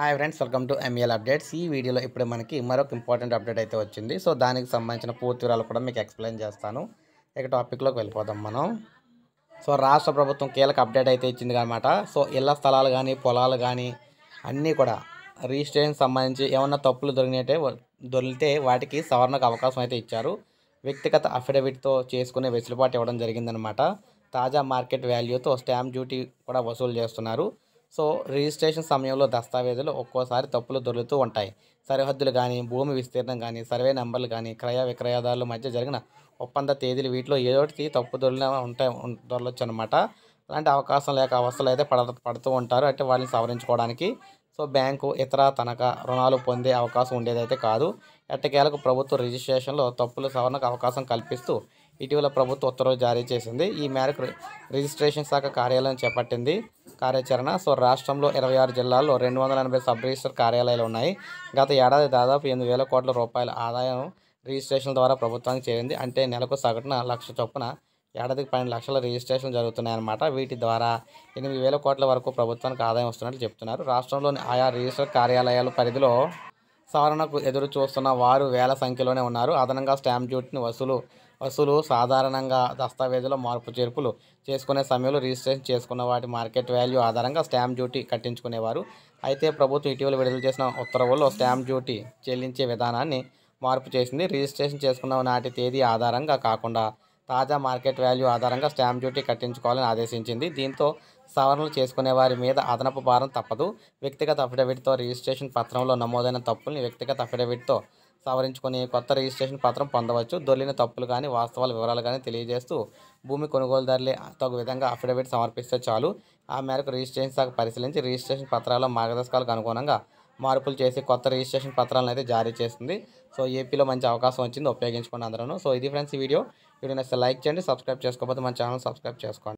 hi friends welcome to ML updates ఈ వీడియోలో ఇప్పుడు మనకి మరొక ఇంపార్టెంట్ అప్డేట్ అయితే వచ్చింది సో దానికి సంబంధించిన పూర్తి వివరాలు కూడా మీకు ఎక్స్ప్లెయిన్ చేస్తాను ఇక టాపిక్లోకి వెళ్ళిపోదాం మనం సో రాష్ట్ర ప్రభుత్వం కీలక అప్డేట్ అయితే ఇచ్చింది అనమాట సో ఇళ్ల స్థలాలు కానీ పొలాలు కానీ అన్నీ కూడా రిజిస్ట్రేషన్ సంబంధించి ఏమన్నా తప్పులు దొరికినట్టే దొరికితే వాటికి సవరణకు అవకాశం అయితే ఇచ్చారు వ్యక్తిగత అఫిడవిట్తో చేసుకునే వెసులుబాటు ఇవ్వడం జరిగిందనమాట తాజా మార్కెట్ వాల్యూతో స్టాంప్ డ్యూటీ కూడా వసూలు చేస్తున్నారు సో రిజిస్ట్రేషన్ సమయంలో దస్తావేజులు ఒక్కోసారి తప్పులు దొరుకుతూ ఉంటాయి సరిహద్దులు కానీ భూమి విస్తీర్ణం కానీ సర్వే నెంబర్లు కానీ క్రయ విక్రయదారుల మధ్య జరిగిన ఒప్పంద తేదీలు వీటిలో ఒకటి తప్పు దొరికిన ఉంటాయి దొరలొచ్చు అనమాట అలాంటి అవకాశం లేక అవస్థలు అయితే పడ పడుతూ ఉంటారు అంటే వాళ్ళని సవరించుకోవడానికి సో బ్యాంకు ఇతర తనఖా రుణాలు పొందే అవకాశం ఉండేదైతే కాదు ఎట్టకేలకు ప్రభుత్వ రిజిస్ట్రేషన్లో తప్పులు సవరణకు అవకాశం కల్పిస్తూ ఇటీవల ప్రభుత్వ ఉత్తర్వులు జారీ చేసింది ఈ మేరకు రిజిస్ట్రేషన్ శాఖ కార్యాలయం చేపట్టింది కార్యాచరణ సో రాష్ట్రంలో ఇరవై ఆరు జిల్లాల్లో రెండు వందల ఎనభై సబ్ రిజిస్టర్ కార్యాలయాలు ఉన్నాయి గత ఏడాది దాదాపు ఎనిమిది వేల కోట్ల రూపాయల ఆదాయం రిజిస్ట్రేషన్ ద్వారా ప్రభుత్వానికి చేరింది అంటే నెలకు సగటున లక్ష చొప్పున ఏడాదికి పన్నెండు లక్షల రిజిస్ట్రేషన్ జరుగుతున్నాయన్నమాట వీటి ద్వారా ఎనిమిది వేల కోట్ల వరకు ప్రభుత్వానికి ఆదాయం వస్తున్నట్లు చెప్తున్నారు రాష్ట్రంలోని ఆయా రిజిస్టర్ కార్యాలయాల పరిధిలో సవరణకు ఎదురు చూస్తున్న వారు వేల సంఖ్యలోనే ఉన్నారు అదనంగా స్టాంప్ డ్యూటీని వసూలు వసూలు సాధారణంగా దస్తావేజులో మార్పు చేర్పులు చేసుకునే సమయంలో రిజిస్ట్రేషన్ చేసుకున్న వాటి మార్కెట్ వాల్యూ ఆధారంగా స్టాంప్ డ్యూటీ కట్టించుకునేవారు అయితే ప్రభుత్వం ఇటీవల విడుదల చేసిన ఉత్తర్వుల్లో స్టాంప్ డ్యూటీ చెల్లించే విధానాన్ని మార్పు చేసింది రిజిస్ట్రేషన్ చేసుకున్న నాటి తేదీ ఆధారంగా కాకుండా తాజా మార్కెట్ వాల్యూ ఆధారంగా స్టాంప్ డ్యూటీ కట్టించుకోవాలని ఆదేశించింది దీంతో సవరణలు చేసుకునే వారి మీద అదనపు భారం తప్పదు వ్యక్తిగత అఫిడవిట్తో రిజిస్ట్రేషన్ పత్రంలో నమోదైన తప్పుల్ని వ్యక్తిగత అఫిడవిట్తో సవరించుకుని కొత్త రిజిస్ట్రేషన్ పత్రం పొందవచ్చు దొరికిన తప్పులు కానీ వాస్తవాల వివరాలు కానీ తెలియజేస్తూ భూమి కొనుగోలుదారులే తగు విధంగా అఫిడవిట్ సమర్పిస్తే చాలు ఆ మేరకు రిజిస్ట్రేషన్ శాఖ పరిశీలించి రిజిస్ట్రేషన్ పత్రాల్లో మార్గదర్శకాలకు అనుగుణంగా మార్పులు చేసి కొత్త రిజిస్ట్రేషన్ పత్రాలను అయితే జారీ చేస్తుంది సో ఏపీలో మంచి అవకాశం వచ్చింది ఉపయోగించుకోండి అందరూ సో ఇది ఫ్రెండ్స్ ఈ వీడియో వీడియో నచ్చితే లైక్ చేయండి సబ్స్క్రైబ్ చేసుకోకపోతే మన ఛానల్ సబ్స్క్రైబ్ చేసుకోండి